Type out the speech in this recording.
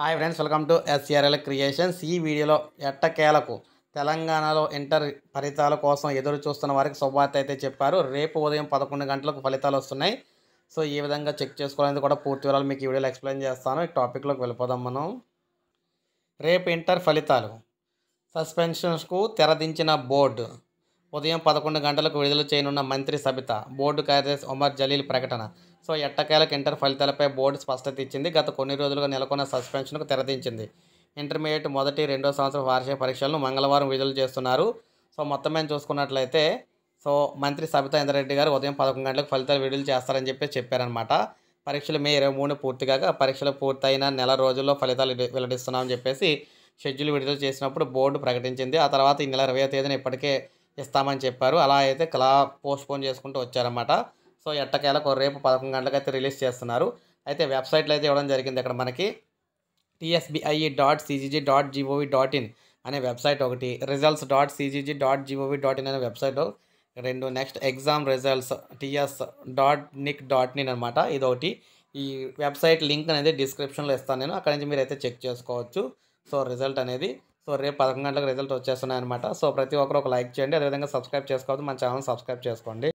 hi friends welcome to SRL creations ఈ వీడియోలో ఎట్టకేలకు తెలంగాణలో ఇంటర్ ఫలితాల కోసం ఎదురు చూస్తున్న వారికి శుభార్త అయితే చెప్పారు రేపు ఉదయం పదకొండు గంటలకు ఫలితాలు వస్తున్నాయి సో ఈ విధంగా చెక్ చేసుకోవాలని కూడా పూర్తి వివరాలు మీకు ఈ వీడియోలో ఎక్స్ప్లెయిన్ చేస్తాను ఈ టాపిక్లోకి వెళ్ళిపోదాం మనం రేపు ఇంటర్ ఫలితాలు సస్పెన్షన్స్కు తెరదించిన బోర్డు ఉదయం పదకొండు గంటలకు విడుదల చేయనున్న మంత్రి సబిత బోర్డు కార్యదర్శి ఉమర్ జలీల్ ప్రకటన సో ఎట్టకేలకు ఇంటర్ ఫలితాలపై బోర్డు స్పష్టత ఇచ్చింది గత కొన్ని రోజులుగా నెలకొన్న సస్పెన్షన్కు తెరదించింది ఇంటర్మీడియట్ మొదటి రెండో సంవత్సరం వార్షిక పరీక్షలను మంగళవారం విడుదల చేస్తున్నారు సో మొత్తం మేము చూసుకున్నట్లయితే సో మంత్రి సబితా ఇంద్రారెడ్డి గారు ఉదయం పదకొండు గంటలకు ఫలితాలు విడుదల చేస్తారని చెప్పి చెప్పారనమాట పరీక్షలు మే ఇరవై మూడు పూర్తిగా పరీక్షలు పూర్తయిన నెల రోజుల్లో ఫలితాలు వెల్లడిస్తున్నామని చెప్పేసి షెడ్యూల్ విడుదల చేసినప్పుడు బోర్డు ప్రకటించింది ఆ తర్వాత ఈ నెల ఇరవై తేదీన ఇప్పటికే ఇస్తామని చెప్పారు అలా అయితే కలా పోస్ట్పోన్ చేసుకుంటూ వచ్చారన్నమాట సో ఎట్టకేలకు రేపు పదకొండు అయితే రిలీజ్ చేస్తున్నారు అయితే వెబ్సైట్లో అయితే ఇవ్వడం జరిగింది అక్కడ మనకి TSBI dot CGG dot GOV dot in అనే వెబ్సైట్ ఒకటి results dot CGG dot GOV dot in అనే వెబ్సైట్ రెండు next exam results TS dot nic dot in అనమాట ఇదొకటి ఈ వెబ్సైట్ లింక్ అనేది డిస్క్రిప్షన్లో ఇస్తాను నేను అక్కడి నుంచి మీరు అయితే చెక్ చేసుకోవచ్చు సో రిజల్ట్ అనేది సో రేపు పదకొండు గంటలకు రిజల్ట్ వచ్చేస్తున్నాయి అనమాట సో ప్రతి ఒక్కరు ఒక లైక్ చేయండి అదేవిధంగా సబ్స్క్రైబ్ చేసుకోవద్దు మన ఛానల్ సబ్స్క్రైబ్ చేసుకోండి